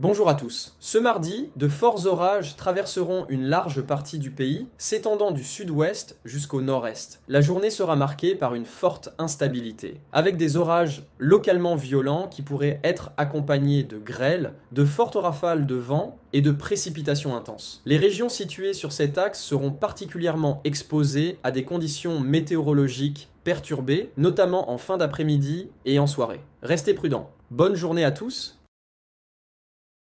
Bonjour à tous. Ce mardi, de forts orages traverseront une large partie du pays, s'étendant du sud-ouest jusqu'au nord-est. La journée sera marquée par une forte instabilité, avec des orages localement violents qui pourraient être accompagnés de grêles, de fortes rafales de vent et de précipitations intenses. Les régions situées sur cet axe seront particulièrement exposées à des conditions météorologiques perturbées, notamment en fin d'après-midi et en soirée. Restez prudents. Bonne journée à tous